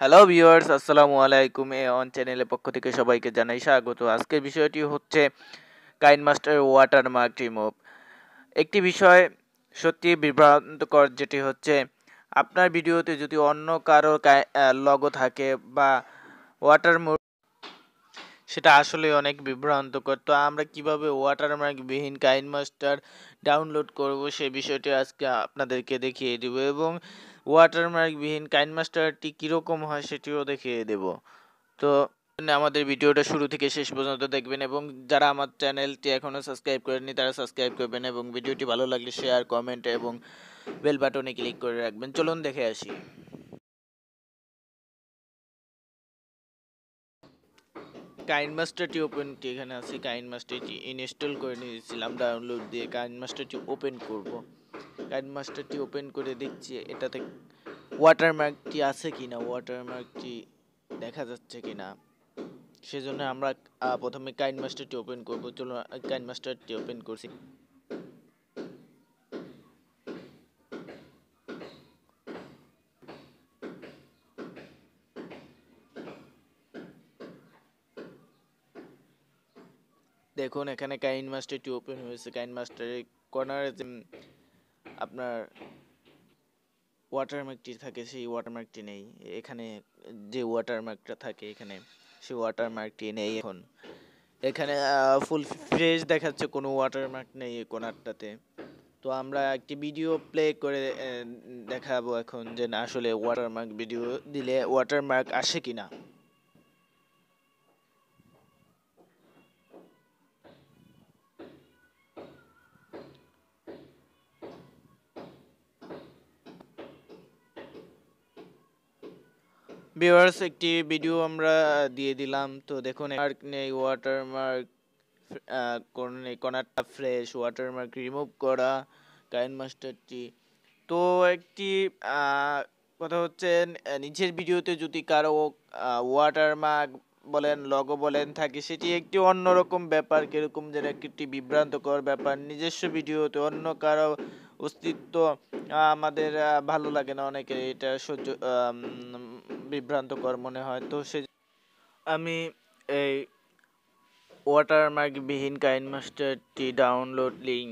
hello viewers আসসালামু আলাইকুম এ on চ্যানেলের পক্ষ থেকে সবাইকে জানাই স্বাগত আজকের বিষয়টি হচ্ছে কাইন মাস্টার ওয়াটারমার্ক রিমুভ একটি বিষয় সত্যি বিভ্রান্তকর যেটি হচ্ছে আপনার ভিডিওতে যদি অন্য কারো লগো থাকে বা ওয়াটার সেটা আসলে অনেক বিভ্রান্তকর তো আমরা কিভাবে ওয়াটারমার্কবিহীন কাইন মাস্টার ডাউনলোড করব সেই বিষয়টি আজকে আপনাদেরকে দেখিয়ে দেবো এবং ওয়াটারমার্কবিহীন কাইন মাস্টারটি কীরকম হয় সেটিও দেখিয়ে দেব তো আমাদের ভিডিওটা শুরু থেকে শেষ পর্যন্ত দেখবেন এবং যারা আমার চ্যানেলটি এখনও সাবস্ক্রাইব করেনি তারা সাবস্ক্রাইব করবেন এবং ভিডিওটি ভালো লাগলে শেয়ার কমেন্ট এবং বেল বাটনে ক্লিক করে রাখবেন চলুন দেখে আসি কাইন মাস্টারটি ওপেনটি এখানে আছে কাইন মাস্টারটি ইনস্টল করে নিয়েছিলাম ডাউনলোড দিয়ে কাইন মাস্টারটি ওপেন করব গাইড মাস্টারটি ওপেন করে দেখছি এটাতে ওয়াটারমার্কটি আছে কি না ওয়াটারমার্কটি দেখা যাচ্ছে কি না সেজন্য আমরা প্রথমে কাইন মাস্টারটি ওপেন করব চলো কাইন মাস্টারটি ওপেন করছি দেখুন এখানে কাইন মাস্টারটি ওপেন হয়েছে কাইন মাস্টারের কর্নারে আপনার ওয়াটারমার্কটি থাকে সেই ওয়াটারমার্কটি নেই এখানে যে ওয়াটারমার্কটা থাকে এখানে সেই ওয়াটারমার্কটি নেই এখন এখানে ফুল ফ্রেশ দেখাচ্ছে কোনো ওয়াটারমার্ক নেই কোনারটাতে তো আমরা একটি ভিডিও প্লে করে দেখাবো এখন যে না আসলে ওয়াটারমার্ক ভিডিও দিলে ওয়াটারমার্ক আসে কি না ভিউয়ার্স একটি ভিডিও আমরা দিয়ে দিলাম তো দেখুন মার্ক নেই ওয়াটারমার্ক কর্নারটা ফ্রেশ ওয়াটারমার্ক রিমুভ করা কাইন মাস্টারটি তো একটি কথা হচ্ছে নিচের ভিডিওতে যদি কারো ওয়াটারমার্ক বলেন লগো বলেন থাকে সেটি একটি অন্যরকম ব্যাপার কীরকম যেটা একটি বিভ্রান্তকর ব্যাপার নিজস্ব ভিডিওতে অন্য কারো অস্তিত্ব আমাদের ভালো লাগে না অনেকে এটা সহ্য বিভ্রান্তকর মনে হয় তো সে আমি এই ওয়াটারমার্কবিহীন কাইন মাস্টারটি ডাউনলোড লিঙ্ক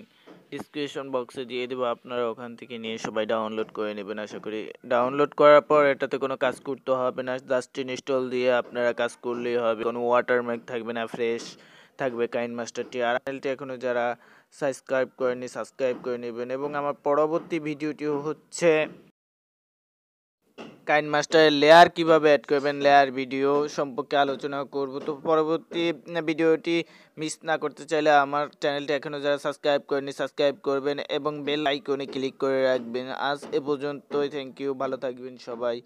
ডিসক্রিপশন বক্সে দিয়ে দেবো আপনারা ওখান থেকে নিয়ে সবাই ডাউনলোড করে নেবেন আশা করি ডাউনলোড করার পর এটাতে কোনো কাজ করতে হবে না জাস্ট ইনস্টল দিয়ে আপনারা কাজ করলেই হবে কোনো ওয়াটারমার্ক থাকবে না ফ্রেশ থাকবে কাইন মাস্টারটি আর চ্যানেলটি এখনও যারা সাবস্ক্রাইব করেনি সাবস্ক্রাইব করে নেবেন এবং আমার পরবর্তী ভিডিওটি হচ্ছে কাইন মাস্টারের লেয়ার কিভাবে অ্যাড করবেন লেয়ার ভিডিও সম্পর্কে আলোচনা করব তো পরবর্তী ভিডিওটি মিস না করতে চাইলে আমার চ্যানেলটি এখনও যারা সাবস্ক্রাইব করেনি সাবস্ক্রাইব করবেন এবং বেল আইকনে ক্লিক করে রাখবেন আজ এ পর্যন্তই থ্যাংক ইউ ভালো থাকবেন সবাই